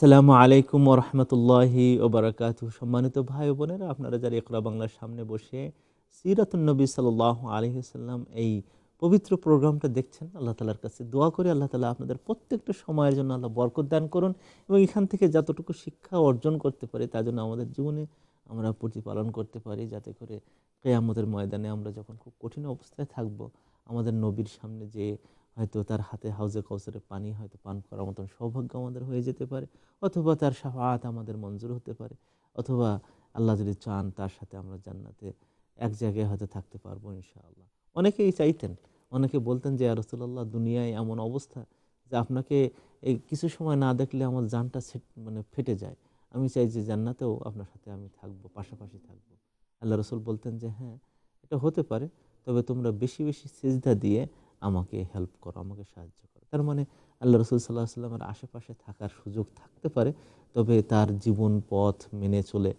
আসসালামু আলাইকুম ওরহমতুল্লাহি ওবরাকাতু সম্মানিত ভাই বোনেরা আপনারা যারা ইকরা বাংলার সামনে বসে সিরাতুলনবী সাল আলহিসাল্লাম এই পবিত্র প্রোগ্রামটা দেখছেন আল্লাহ তালার কাছে দোয়া করে আল্লাহ তালা আপনাদের প্রত্যেকটা সময়ের জন্য আল্লাহ বরকত দান করুন এবং এখান থেকে যতটুকু শিক্ষা অর্জন করতে পারি তার জন্য আমাদের জীবনে আমরা প্রতিপালন করতে পারি যাতে করে কেয়ামতের ময়দানে আমরা যখন খুব কঠিন অবস্থায় থাকব আমাদের নবীর সামনে যে হয়তো তার হাতে হাউজে কৌসরে পানি হয়তো পান করার মতন সৌভাগ্য আমাদের হয়ে যেতে পারে অথবা তার সাফাত আমাদের মঞ্জুর হতে পারে অথবা আল্লাহ যদি চান তার সাথে আমরা জান্নাতে এক জায়গায় হয়তো থাকতে পারবো ইনশাআল্লাহ অনেকেই চাইতেন অনেকে বলতেন যে রসুল্লাহ দুনিয়ায় এমন অবস্থা যে আপনাকে এই কিছু সময় না দেখলে আমার জানটা মানে ফেটে যায় আমি চাই যে জান্নাতেও আপনার সাথে আমি থাকবো পাশাপাশি থাকবো আল্লাহ রসুল বলতেন যে হ্যাঁ এটা হতে পারে তবে তোমরা বেশি বেশি সিজদা দিয়ে আমাকে হেল্প করো আমাকে সাহায্য করো তার মানে আল্লাহ রসুল সাল্লাহ সাল্লামের আশেপাশে থাকার সুযোগ থাকতে পারে তবে তার জীবন পথ মেনে চলে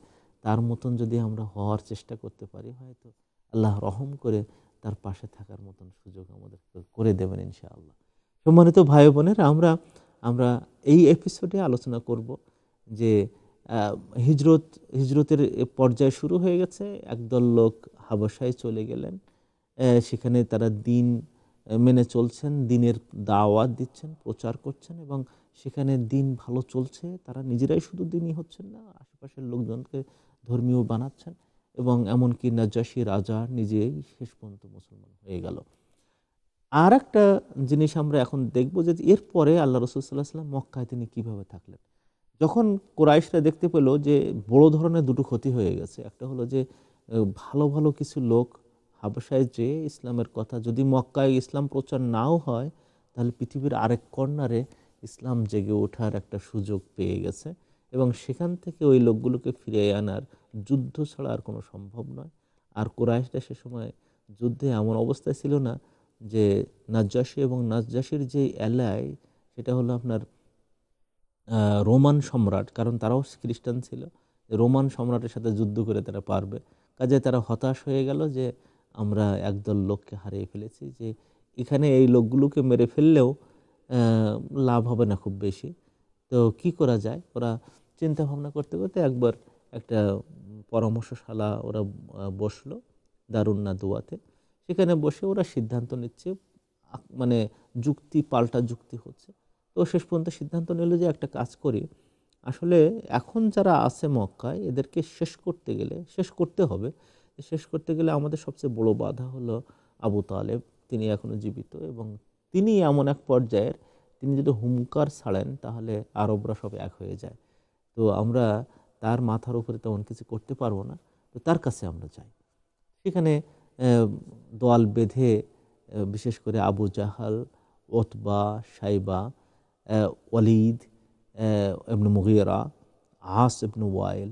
তার মতন যদি আমরা হওয়ার চেষ্টা করতে পারি হয়তো আল্লাহ রহম করে তার পাশে থাকার মতন সুযোগ আমাদের করে দেবেন ইনশাআল্লাহ সম্মানিত ভাই বোনেরা আমরা আমরা এই এপিসোডে আলোচনা করব যে হিজরত হিজরতের পর্যায় শুরু হয়ে গেছে একদল লোক হাবসায় চলে গেলেন সেখানে তারা দিন মেনে চলছেন দিনের দাওয়াত দিচ্ছেন প্রচার করছেন এবং সেখানে দিন ভালো চলছে তারা নিজেরাই শুধু দিনই হচ্ছেন না আশেপাশের লোকজনকে ধর্মীয় বানাচ্ছেন এবং এমনকি নাজাসি রাজা নিজেই শেষ পর্যন্ত মুসলমান হয়ে গেল আর একটা জিনিস আমরা এখন দেখব যে এরপরে আল্লাহ রসুল সাল্লাহ সাল্লাম মক্কায় তিনি কিভাবে থাকলেন যখন কোরাইশরা দেখতে পেল যে বড় ধরনের দুটো ক্ষতি হয়ে গেছে একটা হলো যে ভালো ভালো কিছু লোক হাবসায় যে ইসলামের কথা যদি মক্কায় ইসলাম প্রচার নাও হয় তাহলে পৃথিবীর আরেক কর্নারে ইসলাম জেগে ওঠার একটা সুযোগ পেয়ে গেছে এবং সেখান থেকে ওই লোকগুলোকে ফিরে আনার যুদ্ধ ছাড়া আর কোনো সম্ভব নয় আর কোরাইশটা সে সময় যুদ্ধে এমন অবস্থায় ছিল না যে নাজ্জাসি এবং নাজ্জাসির যে এলায় সেটা হলো আপনার রোমান সম্রাট কারণ তারাও খ্রিস্টান ছিল রোমান সম্রাটের সাথে যুদ্ধ করে তারা পারবে কাজে তারা হতাশ হয়ে গেল যে আমরা একদল লোককে হারিয়ে ফেলেছি যে এখানে এই লোকগুলোকে মেরে ফেললেও লাভ হবে না খুব বেশি তো কি করা যায় ওরা চিন্তা ভাবনা করতে করতে একবার একটা পরামর্শশালা ওরা বসলো দারুন্না দোয়াতে সেখানে বসে ওরা সিদ্ধান্ত নিচ্ছে মানে যুক্তি পাল্টা যুক্তি হচ্ছে তো শেষ পর্যন্ত সিদ্ধান্ত নিল যে একটা কাজ করি আসলে এখন যারা আছে মক্কায় এদেরকে শেষ করতে গেলে শেষ করতে হবে শেষ করতে গেলে আমাদের সবচেয়ে বড় বাধা হলো আবু তালেব তিনি এখনও জীবিত এবং তিনি এমন এক পর্যায়ের তিনি যদি হুমকার ছাড়েন তাহলে আরবরা সব এক হয়ে যায় তো আমরা তার মাথার উপরে তেমন কিছু করতে পারবো না তো তার কাছে আমরা যাই সেখানে দল বেঁধে বিশেষ করে আবু জাহাল ওতবা সাইবা ওয়ালিদ এমন মুগিয়রা আস এবনু ওয়াইল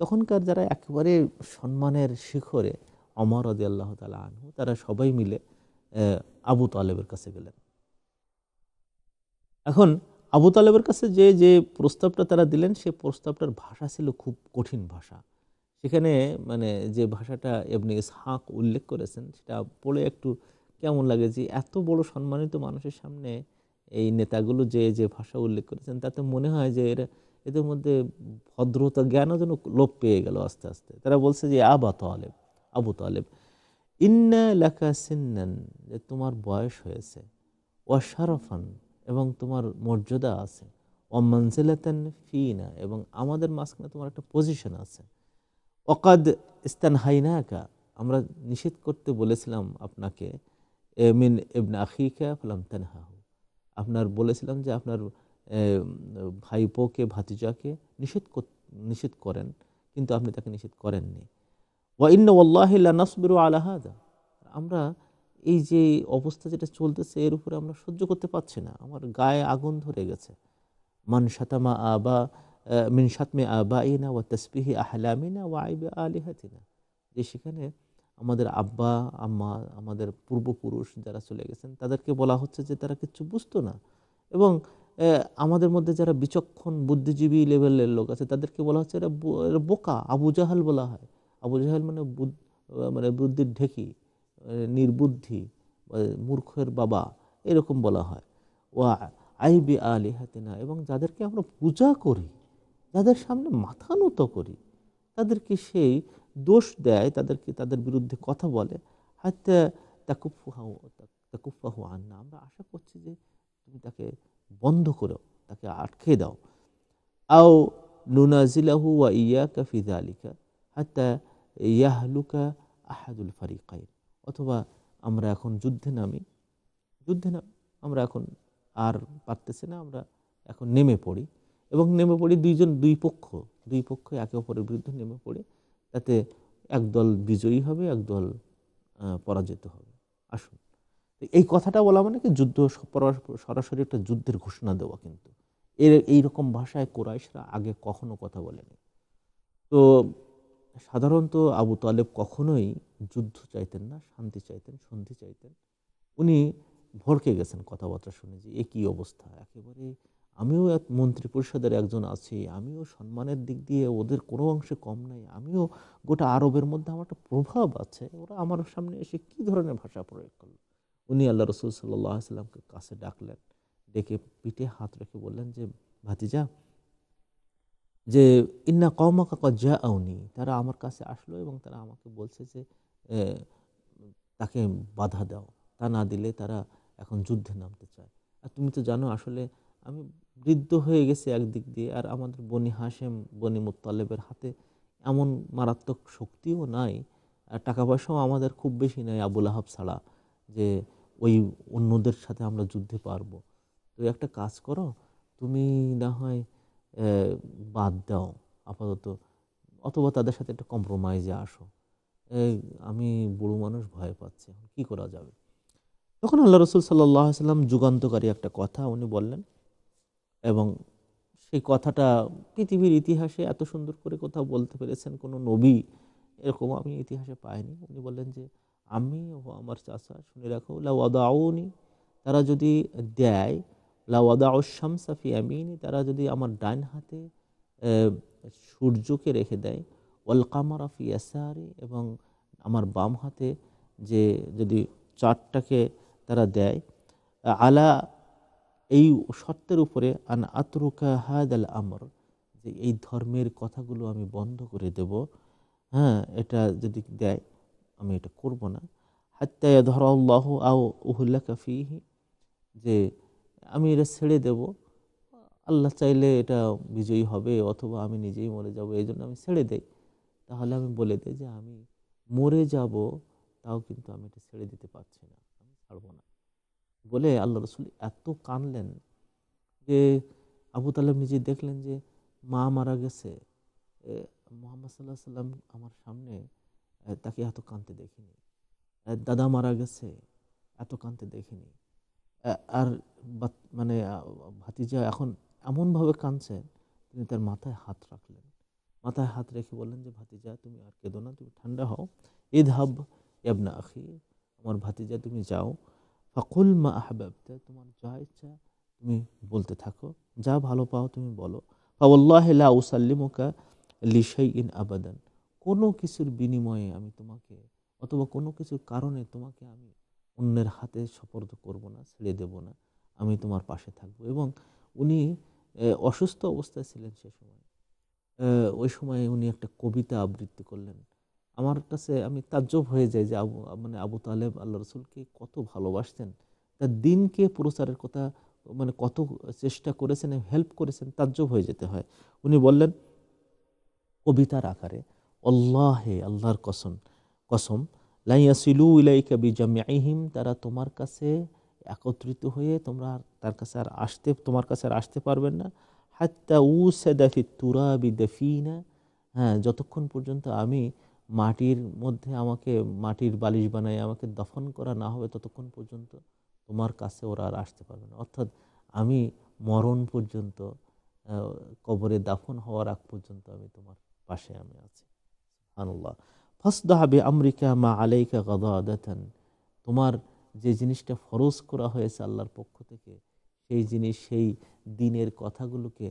তখনকার যারা একেবারে সম্মানের শিখরে অমর আদি আল্লাহ তালা আনহু তারা সবাই মিলে আবু তালেবের কাছে গেলেন এখন আবু তালেবের কাছে যে যে প্রস্তাবটা তারা দিলেন সে প্রস্তাবটার ভাষা ছিল খুব কঠিন ভাষা সেখানে মানে যে ভাষাটা এমনি হাঁক উল্লেখ করেছেন সেটা পড়ে একটু কেমন লাগে যে এত বড় সম্মানিত মানুষের সামনে এই নেতাগুলো যে যে ভাষা উল্লেখ করেছেন তাতে মনে হয় যে এরা এদের মধ্যে ভদ্রতা জ্ঞানও যেন লোপ পেয়ে গেল আস্তে আস্তে তারা বলছে যে আবা তালেব আবু তালেব ইন্না লেখা সিন্নান যে তোমার বয়স হয়েছে ওয়াশারফান এবং তোমার মর্যাদা আছে ফি ফিনা এবং আমাদের মাঝখানে তোমার একটা পজিশন আছে অকাদ ইস্তান হাইনাকা আমরা নিষেধ করতে বলেছিলাম আপনাকে এ মিন এবনা আখিকা ফলাম তানহাহু আপনার বলেছিলাম যে আপনার ভাইপোকে ভাতিজাকে নিষেধ নিষেধ করেন কিন্তু আপনি তাকে নিষেধ করেননি ওয়াইন্ন ওল্লাহিল্লা নাসবির আলাহাদা আমরা এই যে অবস্থা যেটা চলতেছে এর উপরে আমরা সহ্য করতে পারছি না আমার গায়ে আগুন ধরে গেছে মান সাতামা আবা মিন সাতমে ইনা ওয়া তসবিহি আহলামিনা ওয়া আইবে আলিহাতিনা যে সেখানে আমাদের আব্বা আম্মা আমাদের পূর্বপুরুষ যারা চলে গেছেন তাদেরকে বলা হচ্ছে যে তারা কিছু বুঝতো না এবং আমাদের মধ্যে যারা বিচক্ষণ বুদ্ধিজীবী লেভেলের লোক আছে তাদেরকে বলা হচ্ছে এরা বোকা আবু জাহাল বলা হয় আবু জাহাল মানে মানে বুদ্ধির ঢেকি নির্বুদ্ধি মূর্খের বাবা এরকম বলা হয় ওয়া আইবি আলি হাতিনা এবং যাদেরকে আমরা পূজা করি যাদের সামনে মাথা নত করি তাদেরকে সেই দোষ দেয় তাদেরকে তাদের বিরুদ্ধে কথা বলে হাতে তাকুফু হাউ তাকুফাহু আন্না আমরা আশা করছি যে তুমি তাকে বন্ধ করো তাকে আটকে দাও আও নুনাজিলাহু ওয়া ইয়াকা যালিকা হাত্তা ইয়াহলুকা আহাদুল ফারিকাই অথবা আমরা এখন যুদ্ধে নামি যুদ্ধে নাম আমরা এখন আর পারতেছি না আমরা এখন নেমে পড়ি এবং নেমে পড়ি দুইজন দুই পক্ষ দুই পক্ষ একে অপরের বিরুদ্ধে নেমে পড়ে তাতে একদল বিজয়ী হবে একদল পরাজিত হবে আসুন এই কথাটা বলা মানে কি যুদ্ধ সরাসরি একটা যুদ্ধের ঘোষণা দেওয়া কিন্তু এর এইরকম ভাষায় কোরাইশরা আগে কখনো কথা বলেনি তো সাধারণত আবু তালেব কখনোই যুদ্ধ চাইতেন না শান্তি চাইতেন সন্ধি চাইতেন উনি ভরকে গেছেন কথাবার্তা শুনে যে এ কী অবস্থা একেবারে আমিও এক মন্ত্রী পরিষদের একজন আছি আমিও সম্মানের দিক দিয়ে ওদের কোনো অংশে কম নাই আমিও গোটা আরবের মধ্যে আমার একটা প্রভাব আছে ওরা আমার সামনে এসে কি ধরনের ভাষা প্রয়োগ করলো উনি আল্লাহ রসুল সাল্লাহ সাল্লামকে কাছে ডাকলেন ডেকে পিঠে হাত রেখে বললেন যে ভাতিজা যে ইন্না কমা কাকা যা আউনি তারা আমার কাছে আসলো এবং তারা আমাকে বলছে যে তাকে বাধা দাও তা না দিলে তারা এখন যুদ্ধে নামতে চায় আর তুমি তো জানো আসলে আমি বৃদ্ধ হয়ে গেছি একদিক দিয়ে আর আমাদের বনি হাসেম বনি মুতালেবের হাতে এমন মারাত্মক শক্তিও নাই আর টাকা পয়সাও আমাদের খুব বেশি নাই আবুল আহাব ছাড়া যে ওই অন্যদের সাথে আমরা যুদ্ধে পারবো তো একটা কাজ করো তুমি না হয় বাদ দাও আপাতত অথবা তাদের সাথে একটা কম্প্রোমাইজে আসো আমি বুড়ো মানুষ ভয় পাচ্ছি এখন কী করা যাবে তখন আল্লাহ রসুল সাল্লাম যুগান্তকারী একটা কথা উনি বললেন এবং সেই কথাটা পৃথিবীর ইতিহাসে এত সুন্দর করে কোথাও বলতে পেরেছেন কোনো নবী এরকম আমি ইতিহাসে পাইনি উনি বললেন যে আমি ও আমার চাষা শুনে রাখো লাউনি তারা যদি দেয় লাউদাউ শামসাফি আমিনি তারা যদি আমার ডান হাতে সূর্যকে রেখে দেয় ওয়াল কামারাফি ইয়াসারি এবং আমার বাম হাতে যে যদি চারটাকে তারা দেয় আলা এই শর্তের উপরে আন আতরুকা হায়দ আল আমর যে এই ধর্মের কথাগুলো আমি বন্ধ করে দেব হ্যাঁ এটা যদি দেয় আমি এটা করব না হাত্তায় আল্লাহ আও উহুল্লা কাফি যে আমি এটা ছেড়ে দেব আল্লাহ চাইলে এটা বিজয়ী হবে অথবা আমি নিজেই মরে যাব এই জন্য আমি ছেড়ে দেই তাহলে আমি বলে দিই যে আমি মরে যাব তাও কিন্তু আমি এটা ছেড়ে দিতে পারছি না আমি ছাড়বো না বলে আল্লাহ রসুল এত কানলেন যে আবু তালেব নিজে দেখলেন যে মা মারা গেছে মোহাম্মদ সাল্লাহ সাল্লাম আমার সামনে তাকে এত কাঁদতে দেখিনি দাদা মারা গেছে এত কাঁদতে দেখিনি আর মানে ভাতিজা এখন এমনভাবে কাঁদছেন তিনি তার মাথায় হাত রাখলেন মাথায় হাত রেখে বললেন যে ভাতিজা তুমি আর কেঁদো না তুমি ঠান্ডা হও এ হাব এবনা আখি আমার ভাতিজা তুমি যাও ফাকুল মা আহবাবতে তোমার যা ইচ্ছা তুমি বলতে থাকো যা ভালো পাও তুমি বলো ফাউল্লাহ লা উসাল্লিমুকা লিশাই ইন আবাদান কোনো কিছুর বিনিময়ে আমি তোমাকে অথবা কোনো কিছুর কারণে তোমাকে আমি অন্যের হাতে সপর্দ করব না ছেড়ে দেব না আমি তোমার পাশে থাকব এবং উনি অসুস্থ অবস্থায় ছিলেন সে সময় ওই সময়ে উনি একটা কবিতা আবৃত্তি করলেন আমার কাছে আমি তাজ্জব হয়ে যাই যে আবু মানে আবু তালেব আল্লাহ রসুলকে কত ভালোবাসতেন তার দিনকে প্রচারের কথা মানে কত চেষ্টা করেছেন হেল্প করেছেন তাজ্জব হয়ে যেতে হয় উনি বললেন কবিতার আকারে অল্লাহে আল্লাহর কসম কসম লাইয়াসিলু ইলাইকা বিজামিহিম তারা তোমার কাছে একত্রিত হয়ে তোমরা তার কাছে আর আসতে তোমার কাছে আর আসতে পারবেন না হাত্তা উ সেদাফি তুরা না হ্যাঁ যতক্ষণ পর্যন্ত আমি মাটির মধ্যে আমাকে মাটির বালিশ বানায় আমাকে দফন করা না হবে ততক্ষণ পর্যন্ত তোমার কাছে ওরা আর আসতে পারবে না অর্থাৎ আমি মরণ পর্যন্ত কবরে দাফন হওয়ার আগ পর্যন্ত আমি তোমার পাশে আমি আছি আনল্লাহ মা তোমার যে জিনিসটা ফরজ করা হয়েছে আল্লাহর পক্ষ থেকে সেই জিনিস সেই দিনের কথাগুলোকে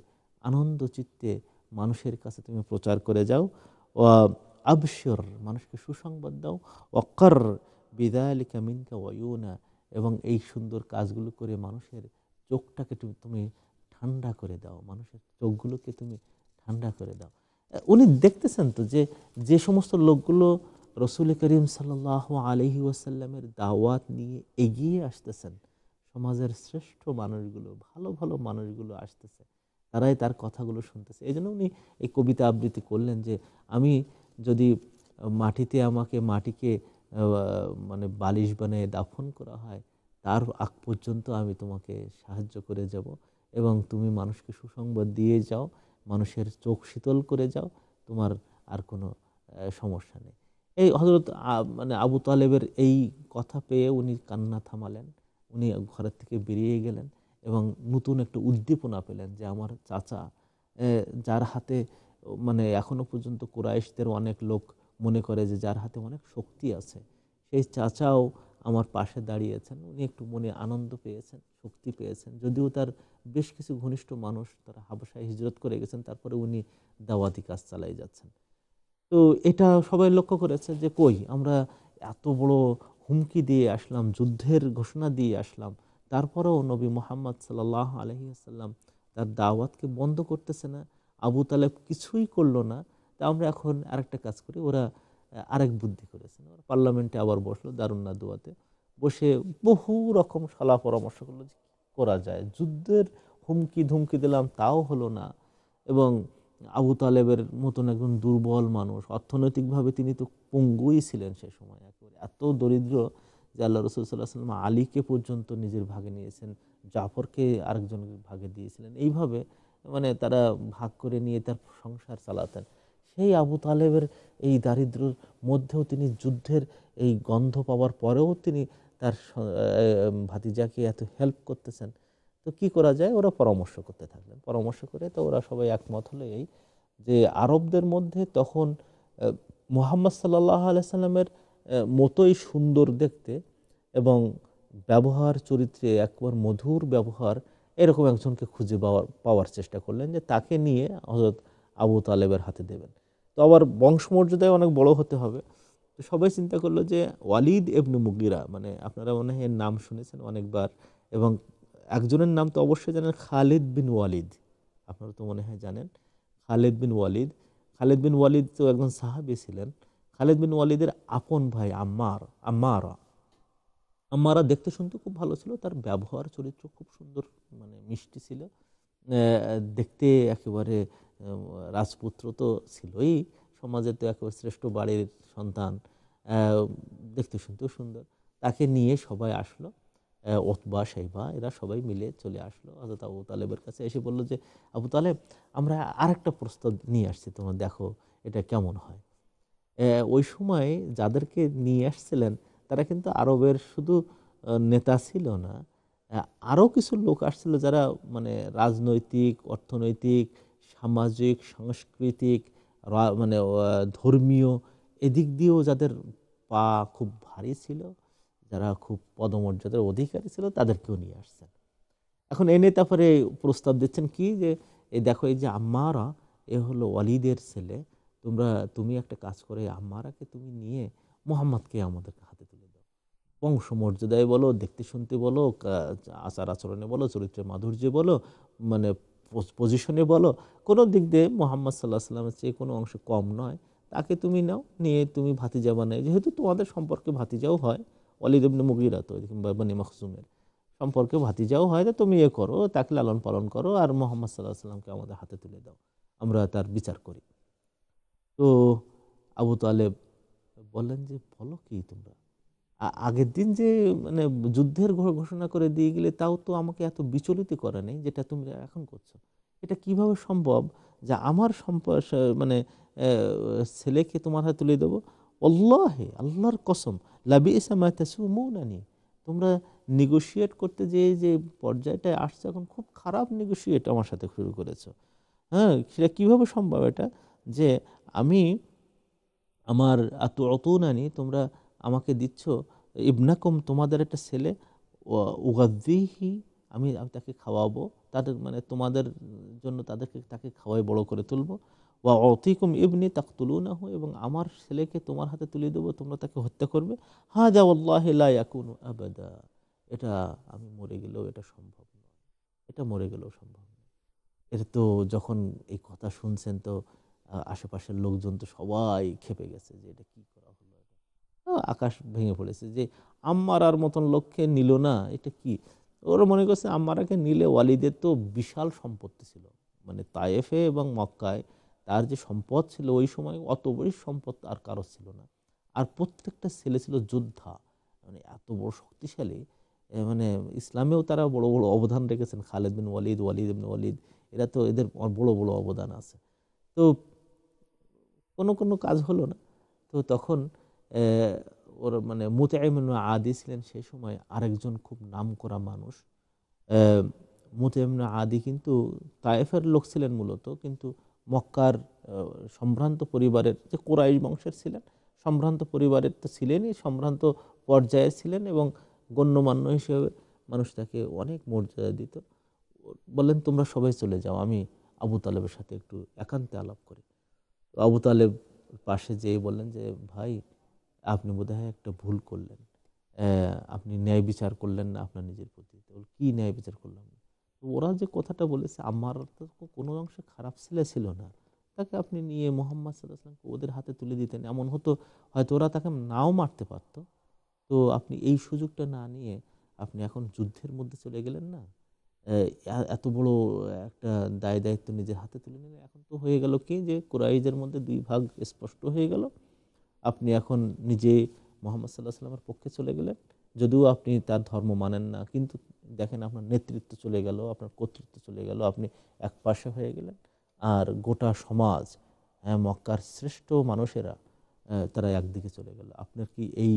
আনন্দ চিত্তে মানুষের কাছে তুমি প্রচার করে যাও ও আবশ্যর মানুষকে সুসংবাদ দাও অকর বিদায়ালিকা মিনকা ওয়ুনা এবং এই সুন্দর কাজগুলো করে মানুষের চোখটাকে তুমি তুমি ঠান্ডা করে দাও মানুষের চোখগুলোকে তুমি ঠান্ডা করে দাও উনি দেখতেছেন তো যে যে সমস্ত লোকগুলো রসুল করিম সাল আলহি ওয়াসাল্লামের দাওয়াত নিয়ে এগিয়ে আসতেছেন সমাজের শ্রেষ্ঠ মানুষগুলো ভালো ভালো মানুষগুলো আসতেছে তারাই তার কথাগুলো শুনতেছে এই জন্য উনি এই কবিতা আবৃত্তি করলেন যে আমি যদি মাটিতে আমাকে মাটিকে মানে বালিশ বানিয়ে দাফন করা হয় তার আগ পর্যন্ত আমি তোমাকে সাহায্য করে যাব এবং তুমি মানুষকে সুসংবাদ দিয়ে যাও মানুষের চোখ শীতল করে যাও তোমার আর কোনো সমস্যা নেই এই হজরত মানে আবু তালেবের এই কথা পেয়ে উনি কান্না থামালেন উনি ঘরের থেকে বেরিয়ে গেলেন এবং নতুন একটা উদ্দীপনা পেলেন যে আমার চাচা যার হাতে মানে এখনও পর্যন্ত কুরাইশদের অনেক লোক মনে করে যে যার হাতে অনেক শক্তি আছে সেই চাচাও আমার পাশে দাঁড়িয়েছেন উনি একটু মনে আনন্দ পেয়েছেন মুক্তি পেয়েছেন যদিও তার বেশ কিছু ঘনিষ্ঠ মানুষ তারা হাবসায় হিজরত করে গেছেন তারপরে উনি দাওয়াতি কাজ চালাই যাচ্ছেন তো এটা সবাই লক্ষ্য করেছে যে কই আমরা এত বড় হুমকি দিয়ে আসলাম যুদ্ধের ঘোষণা দিয়ে আসলাম তারপরেও নবী মোহাম্মদ সাল্লাহ আলহিহাসাল্লাম তার দাওয়াতকে বন্ধ করতেছে না আবু তালেব কিছুই করলো না তা আমরা এখন আরেকটা কাজ করি ওরা আরেক বুদ্ধি করেছেন ওরা পার্লামেন্টে আবার বসলো দারুন্না দোয়াতে বসে বহু রকম সলা পরামর্শ করলো করা যায় যুদ্ধের হুমকি ধুমকি দিলাম তাও হলো না এবং আবু তালেবের মতন একজন দুর্বল মানুষ অর্থনৈতিকভাবে তিনি তো পঙ্গুই ছিলেন সে সময় একেবারে এত দরিদ্র যে আল্লাহ রসুল সাল্লাহ সাল্লাম আলীকে পর্যন্ত নিজের ভাগে নিয়েছেন জাফরকে আরেকজনকে ভাগে দিয়েছিলেন এইভাবে মানে তারা ভাগ করে নিয়ে তার সংসার চালাতেন সেই আবু তালেবের এই দারিদ্রর মধ্যেও তিনি যুদ্ধের এই গন্ধ পাওয়ার পরেও তিনি তার ভাতিজাকে এত হেল্প করতেছেন তো কি করা যায় ওরা পরামর্শ করতে থাকলেন পরামর্শ করে তো ওরা সবাই একমত হলো এই যে আরবদের মধ্যে তখন মোহাম্মদ সাল্লাহ আলাইসাল্লামের মতোই সুন্দর দেখতে এবং ব্যবহার চরিত্রে একবার মধুর ব্যবহার এরকম একজনকে খুঁজে পাওয়ার পাওয়ার চেষ্টা করলেন যে তাকে নিয়ে হজরত আবু তালেবের হাতে দেবেন তো আবার বংশমর্যাদায় অনেক বড় হতে হবে তো সবাই চিন্তা করলো যে ওয়ালিদ এবনু মুগিরা মানে আপনারা মনে হয় এর নাম শুনেছেন অনেকবার এবং একজনের নাম তো অবশ্যই জানেন খালিদ বিন ওয়ালিদ আপনারা তো মনে হয় জানেন খালিদ বিন ওয়ালিদ খালিদ বিন ওয়ালিদ তো একজন সাহাবি ছিলেন খালিদ বিন ওয়ালিদের আপন ভাই আম্মার আম্মারা আম্মারা দেখতে শুনতে খুব ভালো ছিল তার ব্যবহার চরিত্র খুব সুন্দর মানে মিষ্টি ছিল দেখতে একেবারে রাজপুত্র তো ছিলই সমাজের তো একেবারে শ্রেষ্ঠ বাড়ির সন্তান দেখতে শুনতেও সুন্দর তাকে নিয়ে সবাই আসলো অতবা সাইবা এরা সবাই মিলে চলে আসলো অর্থাৎ আবু তালেবের কাছে এসে বললো যে আবু তালেব আমরা আরেকটা প্রস্তাব নিয়ে আসছি তোমরা দেখো এটা কেমন হয় ওই সময় যাদেরকে নিয়ে আসছিলেন তারা কিন্তু আরবের শুধু নেতা ছিল না আরও কিছু লোক আসছিল যারা মানে রাজনৈতিক অর্থনৈতিক সামাজিক সাংস্কৃতিক মানে ধর্মীয় এদিক দিয়েও যাদের পা খুব ভারী ছিল যারা খুব পদমর্যাদার অধিকারী ছিল তাদেরকেও নিয়ে আসছেন এখন এনে তারপরে প্রস্তাব দিচ্ছেন কি যে এই দেখো এই যে আম্মারা এ হলো ওয়ালিদের ছেলে তোমরা তুমি একটা কাজ করে আম্মারাকে তুমি নিয়ে মোহাম্মদকে আমাদের হাতে তুলে দাও বংশ মর্যাদায় বলো দেখতে শুনতে বলো আচার আচরণে বলো চরিত্রের মাধুর্যে বলো মানে পজিশনে বলো কোনো দিক দিয়ে মোহাম্মদ সাল্লাহ সাল্লামের চেয়ে কোনো অংশ কম নয় তাকে তুমি নাও নিয়ে তুমি ভাতিজা বানায় যেহেতু তোমাদের সম্পর্কে ভাতিজাও হয় অলিদ ইবনে মুগিরা তো কিংবা বানি মখসুমের সম্পর্কে ভাতিজাও হয় তো তুমি এ করো তাকে লালন পালন করো আর মোহাম্মদ সাল্লাহ সাল্লামকে আমাদের হাতে তুলে দাও আমরা তার বিচার করি তো আবু তালেব বললেন যে বলো কি তোমরা আগের দিন যে মানে যুদ্ধের ঘোষণা করে দিয়ে গেলে তাও তো আমাকে এত বিচলিত করে নেই যেটা তুমি এখন করছো এটা কিভাবে সম্ভব যে আমার মানে ছেলেকে তোমার হাতে তুলে দেবো অল্লাহে আল্লাহর কসম লাবি মৌ নানি তোমরা নেগোশিয়েট করতে যে যে পর্যায়টায় আসছে এখন খুব খারাপ নেগোশিয়েট আমার সাথে শুরু করেছো হ্যাঁ সেটা কীভাবে সম্ভব এটা যে আমি আমার এত অতনানি তোমরা আমাকে দিচ্ছ ইবনাকম তোমাদের একটা ছেলে উগাদিহি আমি আমি তাকে খাওয়াবো তাদের মানে তোমাদের জন্য তাদেরকে তাকে খাওয়াই বড় করে তুলবো বা অতিকম ইবনি তাক হো এবং আমার ছেলেকে তোমার হাতে তুলে দেবো তোমরা তাকে হত্যা করবে হা দা লা ইয়াকুনু আবাদা এটা আমি মরে গেলেও এটা সম্ভব নয় এটা মরে গেলেও সম্ভব নয় এটা তো যখন এই কথা শুনছেন তো আশেপাশের লোকজন তো সবাই খেপে গেছে যে এটা কী আকাশ ভেঙে পড়েছে যে আম্মারার মতন লক্ষ্যে নিল না এটা কি ওরা মনে করছে আম্মারাকে নিলে ওয়ালিদের তো বিশাল সম্পত্তি ছিল মানে তায়েফে এবং মক্কায় তার যে সম্পদ ছিল ওই সময় অত বড় সম্পদ আর কারো ছিল না আর প্রত্যেকটা ছেলে ছিল যোদ্ধা মানে এত বড় শক্তিশালী মানে ইসলামেও তারা বড় বড় অবদান রেখেছেন খালেদ বিন ওয়ালিদ ওয়ালিদ বিন ওয়ালিদ এরা তো এদের বড় বড় অবদান আছে তো কোনো কোনো কাজ হলো না তো তখন ওর মানে মুতাইমুল আদি ছিলেন সেই সময় আরেকজন খুব নাম করা মানুষ মুতাইমুল আদি কিন্তু তায়েফের লোক ছিলেন মূলত কিন্তু মক্কার সম্ভ্রান্ত পরিবারের যে কোরআ বংশের ছিলেন সম্ভ্রান্ত পরিবারের তো ছিলেনই সম্ভ্রান্ত পর্যায়ে ছিলেন এবং গণ্যমান্য হিসেবে মানুষ তাকে অনেক মর্যাদা দিত বললেন তোমরা সবাই চলে যাও আমি আবু তালেবের সাথে একটু একান্তে আলাপ করি আবু তালেব পাশে যেয়ে বললেন যে ভাই আপনি বোধহয় একটা ভুল করলেন আপনি ন্যায় বিচার করলেন না আপনার নিজের প্রতি কি ন্যায় বিচার করলাম না ওরা যে কথাটা বলেছে আমার তো কোনো অংশে খারাপ ছেলে ছিল না তাকে আপনি নিয়ে মোহাম্মদ সাল্লাহামকে ওদের হাতে তুলে দিতেন এমন হতো হয়তো ওরা তাকে নাও মারতে পারত তো আপনি এই সুযোগটা না নিয়ে আপনি এখন যুদ্ধের মধ্যে চলে গেলেন না এত বড় একটা দায় দায়িত্ব নিজের হাতে তুলে নিলেন এখন তো হয়ে গেল কি যে কোরাইজের মধ্যে দুই ভাগ স্পষ্ট হয়ে গেল আপনি এখন নিজে মোহাম্মদ সাল্লাহ সাল্লামের পক্ষে চলে গেলেন যদিও আপনি তার ধর্ম মানেন না কিন্তু দেখেন আপনার নেতৃত্ব চলে গেল আপনার কর্তৃত্ব চলে গেল আপনি এক পাশে হয়ে গেলেন আর গোটা সমাজ মক্কার শ্রেষ্ঠ মানুষেরা তারা একদিকে চলে গেল আপনার কি এই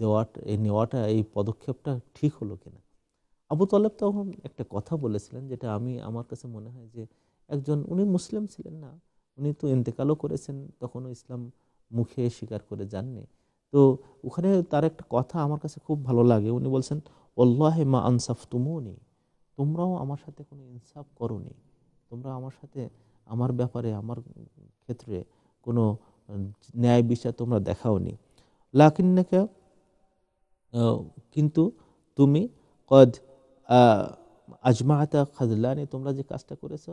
দেওয়াটা এই নেওয়াটা এই পদক্ষেপটা ঠিক হলো কিনা আবু তলেব তখন একটা কথা বলেছিলেন যেটা আমি আমার কাছে মনে হয় যে একজন উনি মুসলিম ছিলেন না উনি তো ইন্তেকালও করেছেন তখনও ইসলাম মুখে স্বীকার করে যাননি তো ওখানে তার একটা কথা আমার কাছে খুব ভালো লাগে উনি বলছেন অল্লাহে মা আনসাফ নেই তোমরাও আমার সাথে কোনো ইনসাফ করনি তোমরা আমার সাথে আমার ব্যাপারে আমার ক্ষেত্রে কোনো ন্যায় বিচার তোমরা দেখাওনি লাকিনাকে কিন্তু তুমি কদ আজমাহাতা খাজলানি তোমরা যে কাজটা করেছো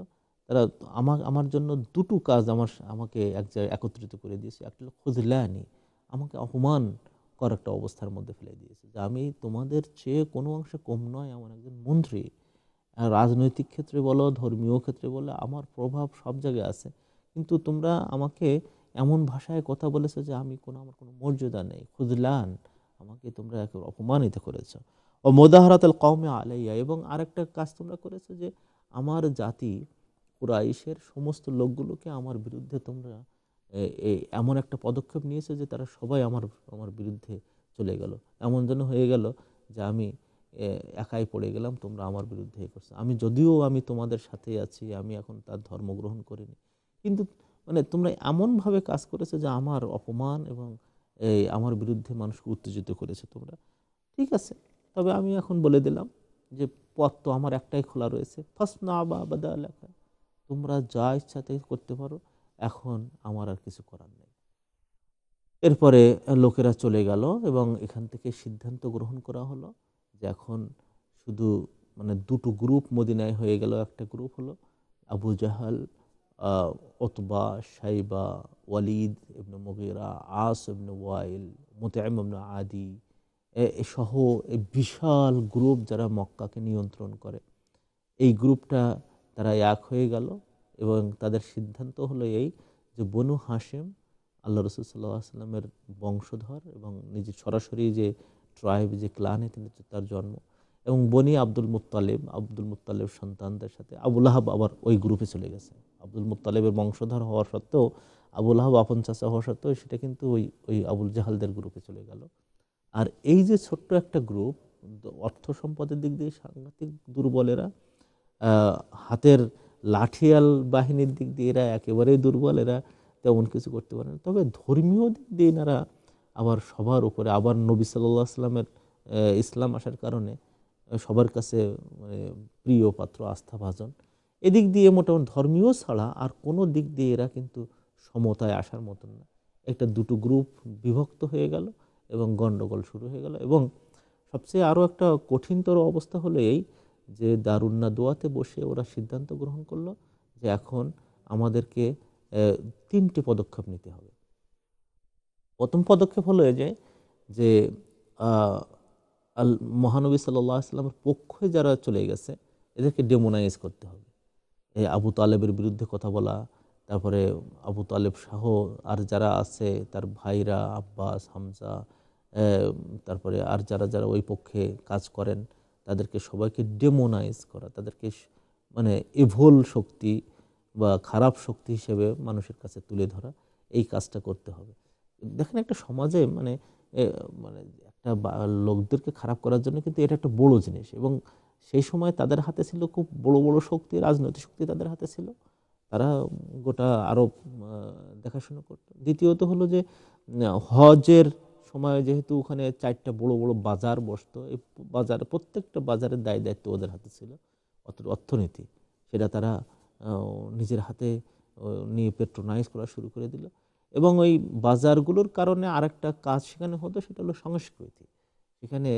তারা আমার আমার জন্য দুটো কাজ আমার আমাকে এক জায়গায় একত্রিত করে দিয়েছে একটা হলো খুজলানি আমাকে অপমান কর একটা অবস্থার মধ্যে ফেলে দিয়েছে যে আমি তোমাদের চেয়ে কোনো অংশে কম নয় আমার একজন মন্ত্রী রাজনৈতিক ক্ষেত্রে বলো ধর্মীয় ক্ষেত্রে বলো আমার প্রভাব সব জায়গায় আছে কিন্তু তোমরা আমাকে এমন ভাষায় কথা বলেছো যে আমি কোনো আমার কোনো মর্যাদা নেই খুজলান আমাকে তোমরা একে অপমানিত করেছো ও মোদাহরাত কমে আলাইয়া এবং আরেকটা কাজ তোমরা করেছো যে আমার জাতি কুরাইশের সমস্ত লোকগুলোকে আমার বিরুদ্ধে তোমরা এমন একটা পদক্ষেপ নিয়েছে যে তারা সবাই আমার আমার বিরুদ্ধে চলে গেল এমন যেন হয়ে গেল যে আমি একাই পড়ে গেলাম তোমরা আমার বিরুদ্ধে এ করছো আমি যদিও আমি তোমাদের সাথে আছি আমি এখন তার ধর্ম গ্রহণ করিনি কিন্তু মানে তোমরা এমনভাবে কাজ করেছো যে আমার অপমান এবং এই আমার বিরুদ্ধে মানুষকে উত্তেজিত করেছে তোমরা ঠিক আছে তবে আমি এখন বলে দিলাম যে পথ তো আমার একটাই খোলা রয়েছে ফার্স্ট না বা বাদা লেখা তোমরা যা ইচ্ছাতে করতে পারো এখন আমার আর কিছু করার নেই এরপরে লোকেরা চলে গেল এবং এখান থেকে সিদ্ধান্ত গ্রহণ করা হলো যে এখন শুধু মানে দুটো গ্রুপ মদিনায় হয়ে গেল একটা গ্রুপ হলো আবু জাহাল অতবা সাইবা ওয়ালিদ এবন মগিরা আস এবন ওয়াইল মোতায়ম এমন আদি সহ বিশাল গ্রুপ যারা মক্কাকে নিয়ন্ত্রণ করে এই গ্রুপটা তারা এক হয়ে গেল এবং তাদের সিদ্ধান্ত হলো এই যে বনু হাসেম আল্লাহ রসুল আসলামের বংশধর এবং নিজের সরাসরি যে ট্রাইব যে ক্লানে তিনি তার জন্ম এবং বনি আব্দুল মুতালেব আব্দুল মুতালেব সন্তানদের সাথে আবুল আহাব আবার ওই গ্রুপে চলে গেছে আব্দুল মুতালেবের বংশধর হওয়া সত্ত্বেও আবুল আহাব আপন চাচা হওয়া সত্ত্বেও সেটা কিন্তু ওই ওই আবুল জাহালদের গ্রুপে চলে গেল আর এই যে ছোট্ট একটা গ্রুপ অর্থ সম্পদের দিক দিয়ে সাংঘাতিক দুর্বলেরা হাতের লাঠিয়াল বাহিনীর দিক দিয়ে এরা একেবারেই দুর্বল এরা তেমন কিছু করতে পারে না তবে ধর্মীয় দিক দিয়ে এনারা আবার সবার উপরে আবার নবী সাল্লাহ আসলামের ইসলাম আসার কারণে সবার কাছে মানে প্রিয় পাত্র আস্থাভাজন এদিক দিয়ে মোটামুটি ধর্মীয় ছাড়া আর কোনো দিক দিয়ে এরা কিন্তু সমতায় আসার মতন না একটা দুটো গ্রুপ বিভক্ত হয়ে গেল এবং গণ্ডগোল শুরু হয়ে গেল এবং সবচেয়ে আরও একটা কঠিনতর অবস্থা হলো এই যে দারুন্না দোয়াতে বসে ওরা সিদ্ধান্ত গ্রহণ করলো যে এখন আমাদেরকে তিনটি পদক্ষেপ নিতে হবে প্রথম পদক্ষেপ হলো যে যে আল মহানবী সাল্লাহ আসলামের পক্ষে যারা চলে গেছে এদেরকে ডেমোনাইজ করতে হবে এই আবু তালেবের বিরুদ্ধে কথা বলা তারপরে আবু তালেব শাহ আর যারা আছে তার ভাইরা আব্বাস হামজা তারপরে আর যারা যারা ওই পক্ষে কাজ করেন তাদেরকে সবাইকে ডেমোনাইজ করা তাদেরকে মানে এভোল শক্তি বা খারাপ শক্তি হিসেবে মানুষের কাছে তুলে ধরা এই কাজটা করতে হবে দেখেন একটা সমাজে মানে মানে একটা লোকদেরকে খারাপ করার জন্য কিন্তু এটা একটা বড় জিনিস এবং সেই সময় তাদের হাতে ছিল খুব বড় বড় শক্তি রাজনৈতিক শক্তি তাদের হাতে ছিল তারা গোটা আরব দেখাশোনা করত দ্বিতীয়ত হলো যে হজের সময়ে যেহেতু ওখানে চারটা বড় বড় বাজার বসত এই বাজার প্রত্যেকটা বাজারের দায় দায়িত্ব ওদের হাতে ছিল অর্থনীতি সেটা তারা নিজের হাতে নিয়ে পেট্রোনাইজ করা শুরু করে দিল এবং ওই বাজারগুলোর কারণে আরেকটা কাজ সেখানে হতো সেটা হলো সংস্কৃতি সেখানে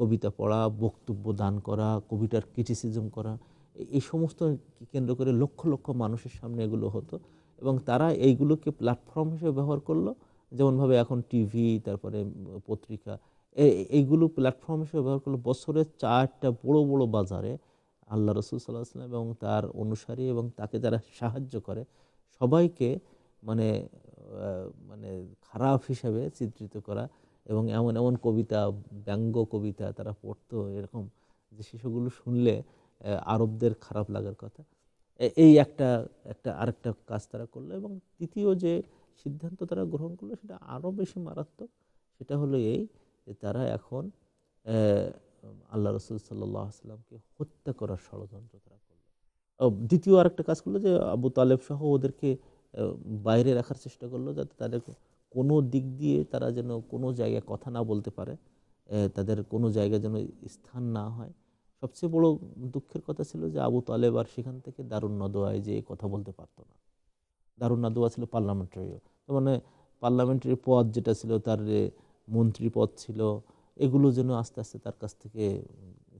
কবিতা পড়া বক্তব্য দান করা কবিতার ক্রিটিসিজম করা এই সমস্ত কেন্দ্র করে লক্ষ লক্ষ মানুষের সামনে এগুলো হতো এবং তারা এইগুলোকে প্ল্যাটফর্ম হিসেবে ব্যবহার করলো যেমনভাবে এখন টিভি তারপরে পত্রিকা এইগুলো প্ল্যাটফর্ম হিসেবে ব্যবহার করলে বছরের চারটা বড় বড় বাজারে আল্লাহ রসুল সাল্লাহ আসলাম এবং তার অনুসারী এবং তাকে যারা সাহায্য করে সবাইকে মানে মানে খারাপ হিসাবে চিত্রিত করা এবং এমন এমন কবিতা ব্যঙ্গ কবিতা তারা পড়তো এরকম যে শিশুগুলো শুনলে আরবদের খারাপ লাগার কথা এই একটা একটা আরেকটা কাজ তারা করলো এবং তৃতীয় যে সিদ্ধান্ত তারা গ্রহণ করলো সেটা আরও বেশি মারাত্মক সেটা হলো এই যে তারা এখন আল্লাহ রসুল সাল্লাহ আসলামকে হত্যা করার ষড়যন্ত্র তারা করলো দ্বিতীয় আরেকটা কাজ করলো যে আবু তালেব সহ ওদেরকে বাইরে রাখার চেষ্টা করলো যাতে তাদের কোনো দিক দিয়ে তারা যেন কোনো জায়গায় কথা না বলতে পারে তাদের কোনো জায়গায় যেন স্থান না হয় সবচেয়ে বড় দুঃখের কথা ছিল যে আবু তালেব আর সেখান থেকে দারুণ নদোয়ায় যে কথা বলতে পারতো না দারুন নাদুয়া ছিল পার্লামেন্টারিও মানে পার্লামেন্টারি পদ যেটা ছিল তার মন্ত্রী পদ ছিল এগুলো যেন আস্তে আস্তে তার কাছ থেকে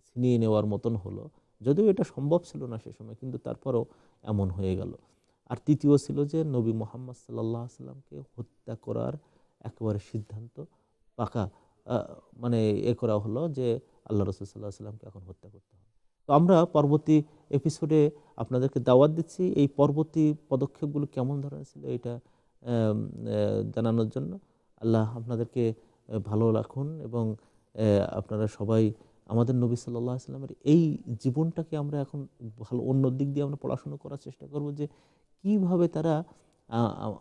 ছিনিয়ে নেওয়ার মতন হলো যদিও এটা সম্ভব ছিল না সে সময় কিন্তু তারপরও এমন হয়ে গেল আর তৃতীয় ছিল যে নবী মোহাম্মদ সাল্লাহ সাল্লামকে হত্যা করার একেবারে সিদ্ধান্ত পাকা মানে এ করা হলো যে আল্লাহ রসুল সাল্লাহ সাল্লামকে এখন হত্যা করতে হবে তো আমরা পরবর্তী এপিসোডে আপনাদেরকে দাওয়াত দিচ্ছি এই পরবর্তী পদক্ষেপগুলো কেমন ধরনের ছিল এটা জানানোর জন্য আল্লাহ আপনাদেরকে ভালো রাখুন এবং আপনারা সবাই আমাদের নবী সাল্লাহ সাল্লামের এই জীবনটাকে আমরা এখন ভালো অন্য দিক দিয়ে আমরা পড়াশুনো করার চেষ্টা করব যে কিভাবে তারা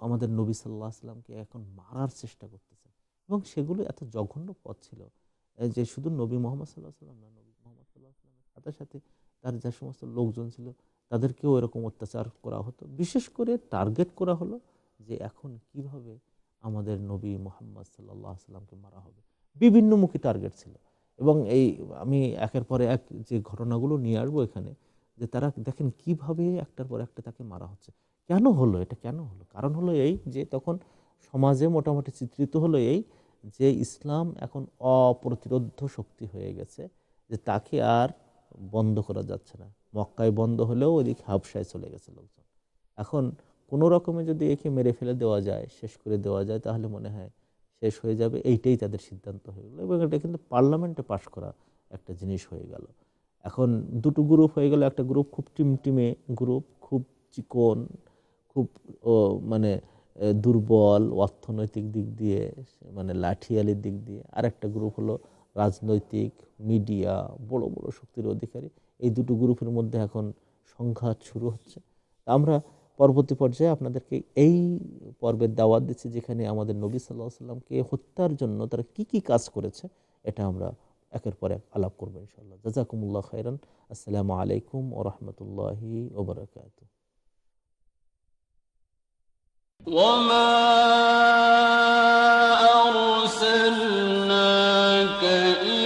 আমাদের নবী সাল্লাহ আসলামকে এখন মারার চেষ্টা করতেছে এবং সেগুলো এত জঘন্য পথ ছিল যে শুধু নবী মোহাম্মদ সাল্লাহ সাল্লাম না নবী সাথে সাথে তার যে সমস্ত লোকজন ছিল তাদেরকেও এরকম অত্যাচার করা হতো বিশেষ করে টার্গেট করা হলো যে এখন কিভাবে আমাদের নবী মোহাম্মদ সাল্লাহ সাল্লামকে মারা হবে বিভিন্নমুখী টার্গেট ছিল এবং এই আমি একের পরে এক যে ঘটনাগুলো নিয়ে আসবো এখানে যে তারা দেখেন কিভাবে একটার পর একটা তাকে মারা হচ্ছে কেন হলো এটা কেন হলো কারণ হলো এই যে তখন সমাজে মোটামুটি চিত্রিত হলো এই যে ইসলাম এখন অপ্রতিরোধ্য শক্তি হয়ে গেছে যে তাকে আর বন্ধ করা যাচ্ছে না মক্কায় বন্ধ হলেও ওইদিকে হাফসায় চলে গেছে লোকজন এখন কোনো রকমে যদি একে মেরে ফেলে দেওয়া যায় শেষ করে দেওয়া যায় তাহলে মনে হয় শেষ হয়ে যাবে এইটাই তাদের সিদ্ধান্ত হয়ে গেলো এবং এটা কিন্তু পার্লামেন্টে পাশ করা একটা জিনিস হয়ে গেল এখন দুটো গ্রুপ হয়ে গেল একটা গ্রুপ খুব টিমটিমে গ্রুপ খুব চিকন খুব মানে দুর্বল অর্থনৈতিক দিক দিয়ে মানে লাঠিয়ালির দিক দিয়ে আর একটা গ্রুপ হলো রাজনৈতিক মিডিয়া বড় বড় শক্তির অধিকারী এই দুটো গ্রুপের মধ্যে এখন সংঘাত শুরু হচ্ছে আমরা পরবর্তী পর্যায়ে আপনাদেরকে এই পর্বের দাওয়াত দিচ্ছি যেখানে আমাদের নবী সাল্লাহ সাল্লামকে হত্যার জন্য তারা কি কি কাজ করেছে এটা আমরা একের পর এক আলাপ করবো ইনশাল্লাহ জাজাকুমুল্লাহ খাইরান আসসালামু আলাইকুম ও রহমতুল্লাহি ওবরাকাত وما إن